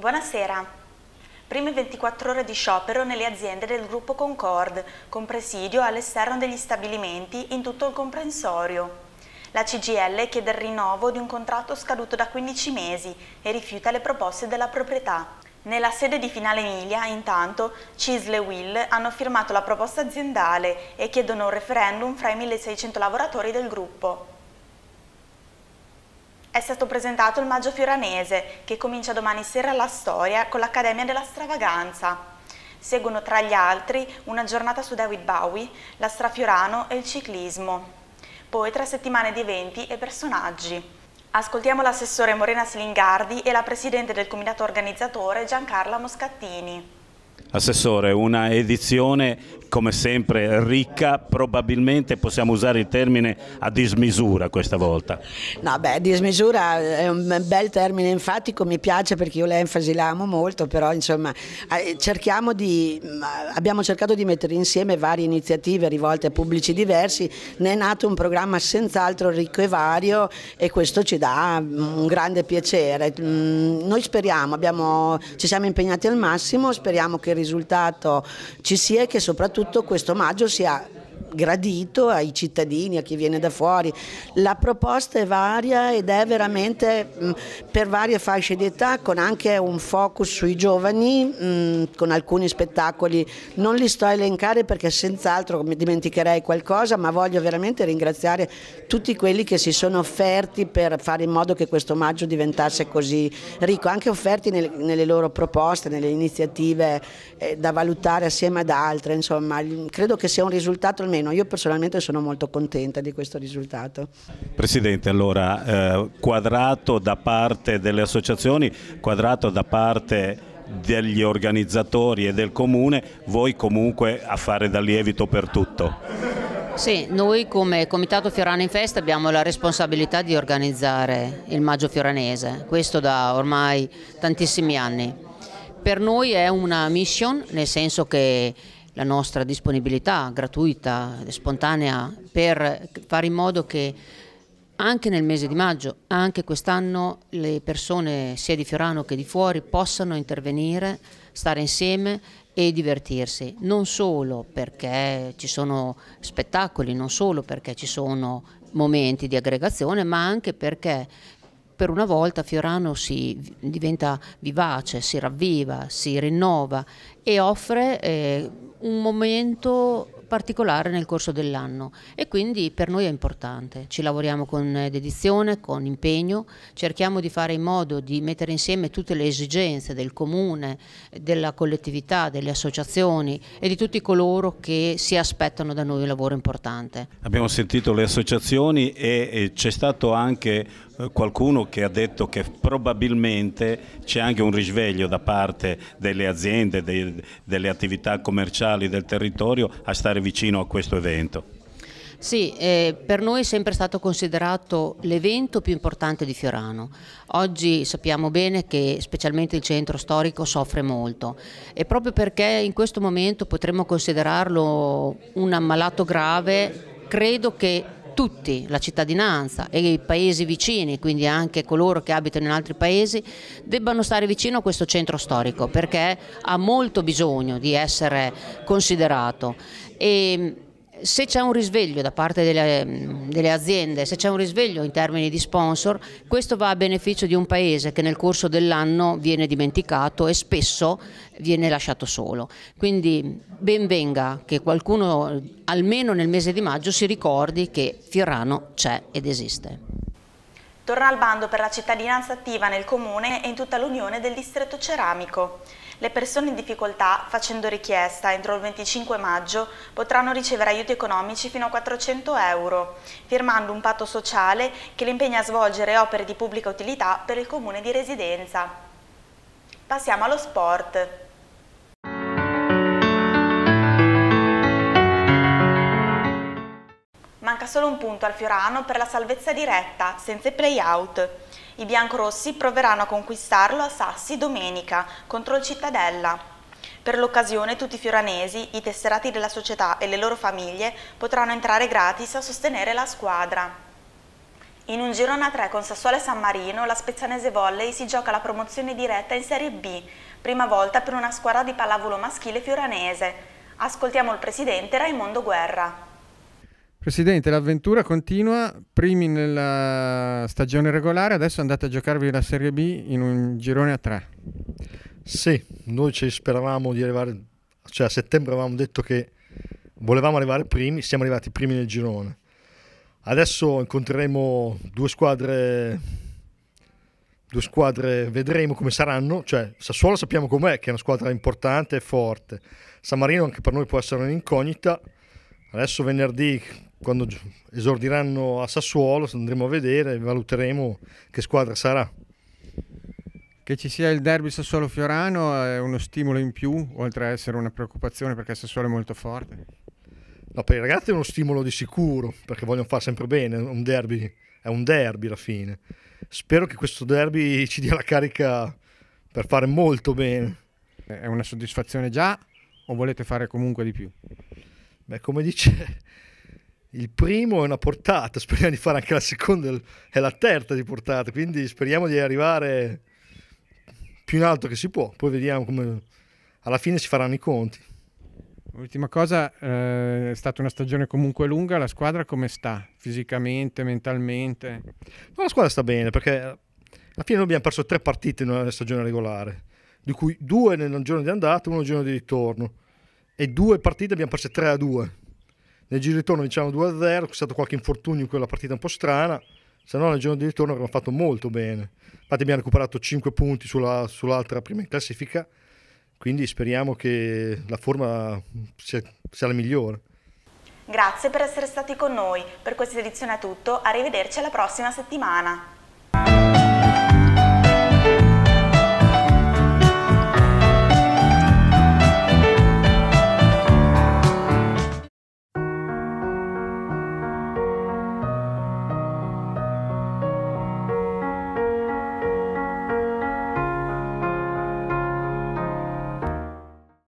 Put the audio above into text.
Buonasera. Prime 24 ore di sciopero nelle aziende del gruppo Concord, con presidio all'esterno degli stabilimenti in tutto il comprensorio. La CGL chiede il rinnovo di un contratto scaduto da 15 mesi e rifiuta le proposte della proprietà. Nella sede di Finale Emilia, intanto, Cisle e Will hanno firmato la proposta aziendale e chiedono un referendum fra i 1600 lavoratori del gruppo. È stato presentato il Maggio Fioranese, che comincia domani sera la storia con l'Accademia della Stravaganza. Seguono tra gli altri una giornata su David Bowie, la Strafiorano e il ciclismo. Poi tre settimane di eventi e personaggi. Ascoltiamo l'assessore Morena Silingardi e la presidente del comitato organizzatore Giancarla Moscattini. Assessore, una edizione come sempre ricca, probabilmente possiamo usare il termine a dismisura questa volta. No, beh, dismisura è un bel termine enfatico, mi piace perché io l'enfasi l'amo molto, però insomma eh, cerchiamo di, mm, abbiamo cercato di mettere insieme varie iniziative rivolte a pubblici diversi, ne è nato un programma senz'altro ricco e vario e questo ci dà mm, un grande piacere. Mm, noi speriamo, abbiamo, ci siamo impegnati al massimo, speriamo che il risultato ci sia e che soprattutto questo maggio sia gradito ai cittadini, a chi viene da fuori. La proposta è varia ed è veramente mh, mm, per varie fasce di età, con anche un focus sui giovani, mh, mm, con alcuni spettacoli. Non li sto a elencare perché senz'altro mi dimenticherei qualcosa, ma voglio veramente ringraziare tutti quelli che si sono offerti per fare in modo che questo maggio diventasse così ricco, anche offerti nel, nelle loro proposte, nelle iniziative eh, da valutare assieme ad altre. Insomma, credo che sia un risultato almeno meno. Io personalmente sono molto contenta di questo risultato. Presidente, allora eh, quadrato da parte delle associazioni, quadrato da parte degli organizzatori e del comune, voi comunque a fare da lievito per tutto. Sì, noi come Comitato Fiorano in Festa abbiamo la responsabilità di organizzare il Maggio Fioranese, questo da ormai tantissimi anni. Per noi è una mission, nel senso che la nostra disponibilità gratuita e spontanea per fare in modo che anche nel mese di maggio, anche quest'anno, le persone sia di Fiorano che di fuori possano intervenire, stare insieme e divertirsi, non solo perché ci sono spettacoli, non solo perché ci sono momenti di aggregazione, ma anche perché per una volta Fiorano si diventa vivace, si ravviva, si rinnova e offre... Eh, un momento particolare nel corso dell'anno e quindi per noi è importante. Ci lavoriamo con dedizione, con impegno, cerchiamo di fare in modo di mettere insieme tutte le esigenze del comune, della collettività, delle associazioni e di tutti coloro che si aspettano da noi un lavoro importante. Abbiamo sentito le associazioni e c'è stato anche eh, qualcuno che ha detto che probabilmente c'è anche un risveglio da parte delle aziende, dei, delle attività commerciali del territorio a stare vicino a questo evento. Sì, eh, per noi è sempre stato considerato l'evento più importante di Fiorano. Oggi sappiamo bene che specialmente il centro storico soffre molto e proprio perché in questo momento potremmo considerarlo un ammalato grave, credo che tutti, la cittadinanza e i paesi vicini, quindi anche coloro che abitano in altri paesi, debbano stare vicino a questo centro storico perché ha molto bisogno di essere considerato. E se c'è un risveglio da parte delle, mm, delle aziende, se c'è un risveglio in termini di sponsor, questo va a beneficio di un paese che nel corso dell'anno viene dimenticato e spesso viene lasciato solo. Quindi ben venga che qualcuno almeno nel mese di maggio si ricordi che Fiorano c'è ed esiste. Torna al bando per la cittadinanza attiva nel Comune e in tutta l'Unione del Distretto Ceramico. Le persone in difficoltà, facendo richiesta entro il 25 maggio, potranno ricevere aiuti economici fino a 400 euro, firmando un patto sociale che li impegna a svolgere opere di pubblica utilità per il Comune di residenza. Passiamo allo sport. manca solo un punto al Fiorano per la salvezza diretta, senza i play-out. I biancorossi proveranno a conquistarlo a Sassi domenica, contro il Cittadella. Per l'occasione tutti i fioranesi, i tesserati della società e le loro famiglie potranno entrare gratis a sostenere la squadra. In un girone a tre con Sassuolo e San Marino, la Spezzanese Volley si gioca la promozione diretta in Serie B, prima volta per una squadra di pallavolo maschile fioranese. Ascoltiamo il presidente Raimondo Guerra. Presidente, l'avventura continua, primi nella stagione regolare, adesso andate a giocarvi la Serie B in un girone a tre. Sì, noi ci speravamo di arrivare, cioè a settembre avevamo detto che volevamo arrivare primi, siamo arrivati primi nel girone. Adesso incontreremo due squadre, due squadre, vedremo come saranno, cioè Sassuolo sappiamo com'è, che è una squadra importante e forte, San Marino anche per noi può essere un'incognita, adesso venerdì quando esordiranno a Sassuolo, andremo a vedere e valuteremo che squadra sarà. Che ci sia il derby Sassuolo-Fiorano è uno stimolo in più, oltre a essere una preoccupazione perché Sassuolo è molto forte. No, per i ragazzi è uno stimolo di sicuro, perché vogliono fare sempre bene, un derby, è un derby alla fine. Spero che questo derby ci dia la carica per fare molto bene. È una soddisfazione già o volete fare comunque di più? Beh, come dice il primo è una portata, speriamo di fare anche la seconda e la terza di portata, quindi speriamo di arrivare più in alto che si può, poi vediamo come alla fine si faranno i conti. Ultima cosa, eh, è stata una stagione comunque lunga, la squadra come sta fisicamente, mentalmente? No, la squadra sta bene perché alla fine noi abbiamo perso tre partite nella stagione regolare, di cui due nel giorno di andata e uno nel giorno di ritorno e due partite abbiamo perso 3 a 2 nel giro di ritorno diciamo 2-0, c'è stato qualche infortunio in quella partita un po' strana, se no nel giro di ritorno abbiamo fatto molto bene. Infatti abbiamo recuperato 5 punti sulla, sull'altra prima in classifica, quindi speriamo che la forma sia, sia la migliore. Grazie per essere stati con noi, per questa edizione è tutto, arrivederci alla prossima settimana.